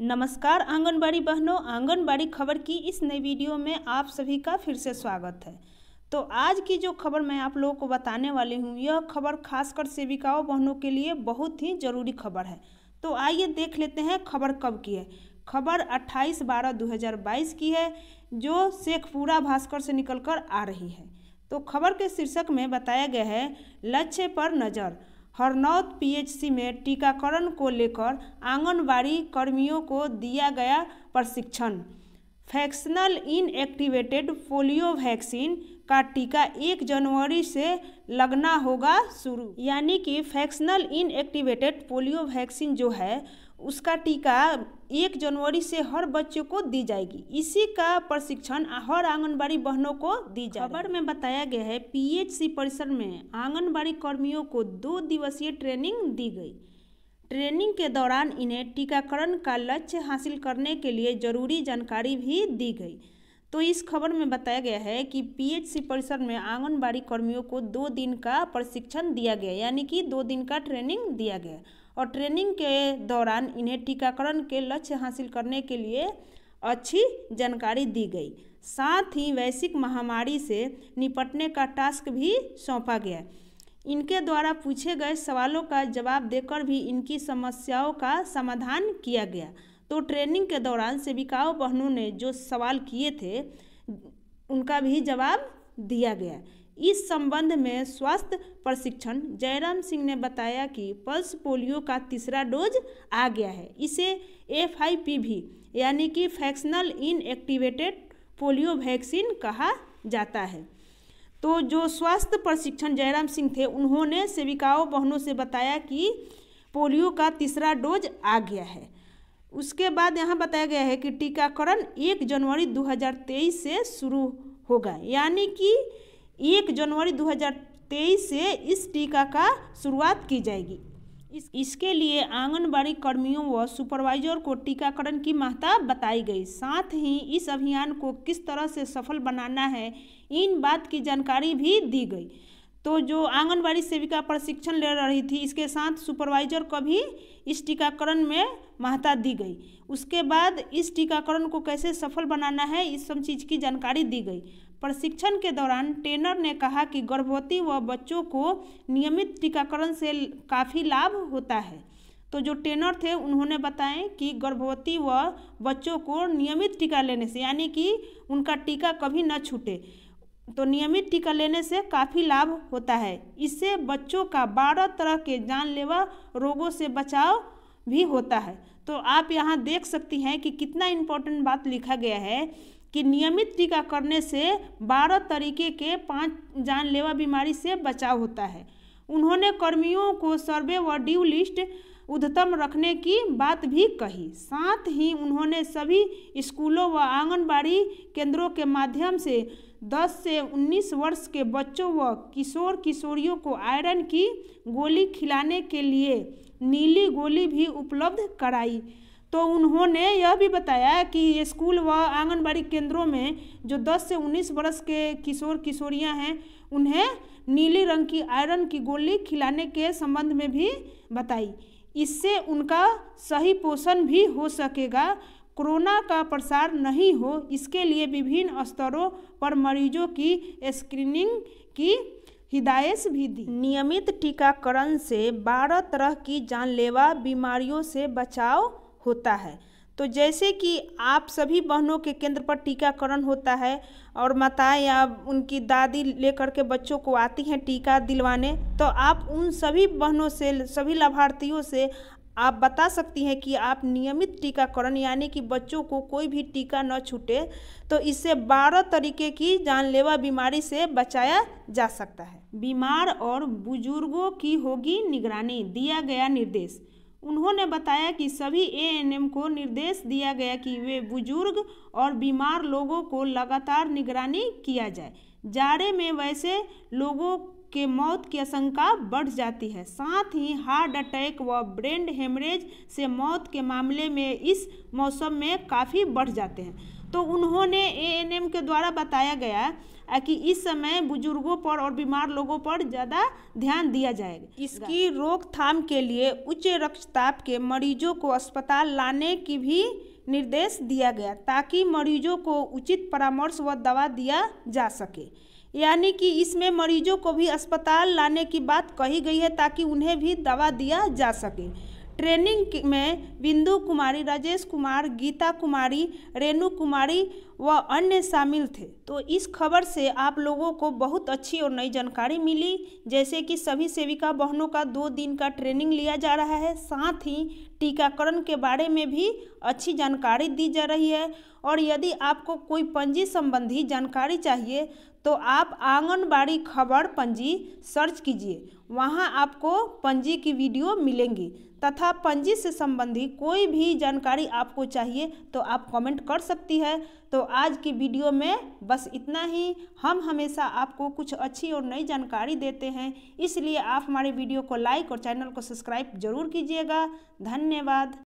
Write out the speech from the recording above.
नमस्कार आंगनबाड़ी बहनों आंगनबाड़ी खबर की इस नई वीडियो में आप सभी का फिर से स्वागत है तो आज की जो खबर मैं आप लोगों को बताने वाली हूँ यह खबर खासकर सेविकाओं बहनों के लिए बहुत ही ज़रूरी खबर है तो आइए देख लेते हैं खबर कब की है खबर 28 बारह 2022 की है जो शेखपुरा भास्कर से निकलकर आ रही है तो खबर के शीर्षक में बताया गया है लक्ष्य पर नज़र हरनौत पीएचसी में टीकाकरण को लेकर आंगनबाड़ी कर्मियों को दिया गया प्रशिक्षण फैक्शनल इनएक्टिवेटेड पोलियो वैक्सीन का टीका एक जनवरी से लगना होगा शुरू यानी कि फैक्शनल इनएक्टिवेटेड पोलियो वैक्सीन जो है उसका टीका एक जनवरी से हर बच्चों को दी जाएगी इसी का प्रशिक्षण हर आंगनबाड़ी बहनों को दी जाए खबर में बताया गया है पीएचसी परिसर में आंगनबाड़ी कर्मियों को दो दिवसीय ट्रेनिंग दी गई ट्रेनिंग के दौरान इन्हें टीकाकरण का लक्ष्य हासिल करने के लिए जरूरी जानकारी भी दी गई तो इस खबर में बताया गया है कि पीएचसी परिसर में आंगनबाड़ी कर्मियों को दो दिन का प्रशिक्षण दिया गया यानी कि दो दिन का ट्रेनिंग दिया गया और ट्रेनिंग के दौरान इन्हें टीकाकरण के लक्ष्य हासिल करने के लिए अच्छी जानकारी दी गई साथ ही वैश्विक महामारी से निपटने का टास्क भी सौंपा गया इनके द्वारा पूछे गए सवालों का जवाब देकर भी इनकी समस्याओं का समाधान किया गया तो ट्रेनिंग के दौरान सेविकाओं बहनों ने जो सवाल किए थे उनका भी जवाब दिया गया इस संबंध में स्वास्थ्य प्रशिक्षण जयराम सिंह ने बताया कि पल्स पोलियो का तीसरा डोज आ गया है इसे एफ भी यानी कि फैक्शनल इनएक्टिवेटेड पोलियो वैक्सीन कहा जाता है तो जो स्वास्थ्य प्रशिक्षण जयराम सिंह थे उन्होंने सेविकाओं बहनों से बताया कि पोलियो का तीसरा डोज आ गया है उसके बाद यहाँ बताया गया है कि टीकाकरण एक जनवरी 2023 से शुरू होगा यानी कि एक जनवरी 2023 से इस टीका का शुरुआत की जाएगी इस इसके लिए आंगनबाड़ी कर्मियों व सुपरवाइजर को टीकाकरण की महत्ता बताई गई साथ ही इस अभियान को किस तरह से सफल बनाना है इन बात की जानकारी भी दी गई तो जो आंगनबाड़ी सेविका प्रशिक्षण ले रही थी इसके साथ सुपरवाइजर को भी इस टीकाकरण में महत्ता दी गई उसके बाद इस टीकाकरण को कैसे सफल बनाना है इस सब चीज़ की जानकारी दी गई प्रशिक्षण के दौरान ट्रेनर ने कहा कि गर्भवती व बच्चों को नियमित टीकाकरण से काफ़ी लाभ होता है तो जो ट्रेनर थे उन्होंने बताएं कि गर्भवती व बच्चों को नियमित टीका लेने से यानी कि उनका टीका कभी न छूटे तो नियमित टीका लेने से काफ़ी लाभ होता है इससे बच्चों का बारह तरह के जानलेवा रोगों से बचाव भी होता है तो आप यहाँ देख सकती हैं कि कितना इम्पोर्टेंट बात लिखा गया है कि नियमित टीका करने से बारह तरीके के पांच जानलेवा बीमारी से बचाव होता है उन्होंने कर्मियों को सर्वे व ड्यू लिस्ट उद्धतम रखने की बात भी कही साथ ही उन्होंने सभी स्कूलों व आंगनबाड़ी केंद्रों के माध्यम से 10 से 19 वर्ष के बच्चों व किशोर किशोरियों को आयरन की गोली खिलाने के लिए नीली गोली भी उपलब्ध कराई तो उन्होंने यह भी बताया कि स्कूल व आंगनबाड़ी केंद्रों में जो 10 से 19 वर्ष के किशोर किशोरियां हैं उन्हें नीले रंग की आयरन की गोली खिलाने के संबंध में भी बताई इससे उनका सही पोषण भी हो सकेगा कोरोना का प्रसार नहीं हो इसके लिए विभिन्न स्तरों पर मरीजों की स्क्रीनिंग की हिदायत भी दी नियमित टीकाकरण से 12 तरह की जानलेवा बीमारियों से बचाव होता है तो जैसे कि आप सभी बहनों के केंद्र पर टीकाकरण होता है और माताएँ या उनकी दादी लेकर के बच्चों को आती हैं टीका दिलवाने तो आप उन सभी बहनों से सभी लाभार्थियों से आप बता सकती हैं कि आप नियमित टीकाकरण यानी कि बच्चों को कोई भी टीका न छूटे तो इससे 12 तरीके की जानलेवा बीमारी से बचाया जा सकता है बीमार और बुजुर्गों की होगी निगरानी दिया गया निर्देश उन्होंने बताया कि सभी एएनएम को निर्देश दिया गया कि वे बुजुर्ग और बीमार लोगों को लगातार निगरानी किया जाए जाड़े में वैसे लोगों के मौत की आशंका बढ़ जाती है साथ ही हार्ट अटैक व ब्रेन हेमरेज से मौत के मामले में इस मौसम में काफ़ी बढ़ जाते हैं तो उन्होंने एएनएम के द्वारा बताया गया कि इस समय बुजुर्गों पर और बीमार लोगों पर ज़्यादा ध्यान दिया जाएगा इसकी रोकथाम के लिए उच्च रक्तचाप के मरीजों को अस्पताल लाने की भी निर्देश दिया गया ताकि मरीजों को उचित परामर्श व दवा दिया जा सके यानी कि इसमें मरीजों को भी अस्पताल लाने की बात कही गई है ताकि उन्हें भी दवा दिया जा सके ट्रेनिंग में बिंदु कुमारी राजेश कुमार गीता कुमारी रेणु कुमारी व अन्य शामिल थे तो इस खबर से आप लोगों को बहुत अच्छी और नई जानकारी मिली जैसे कि सभी सेविका बहनों का दो दिन का ट्रेनिंग लिया जा रहा है साथ ही टीकाकरण के बारे में भी अच्छी जानकारी दी जा रही है और यदि आपको कोई पंजी संबंधी जानकारी चाहिए तो आप आंगनबाड़ी खबर पंजी सर्च कीजिए वहाँ आपको पंजी की वीडियो मिलेंगी तथा पंजी से संबंधी कोई भी जानकारी आपको चाहिए तो आप कमेंट कर सकती है तो आज की वीडियो में बस इतना ही हम हमेशा आपको कुछ अच्छी और नई जानकारी देते हैं इसलिए आप हमारे वीडियो को लाइक और चैनल को सब्सक्राइब जरूर कीजिएगा धन्यवाद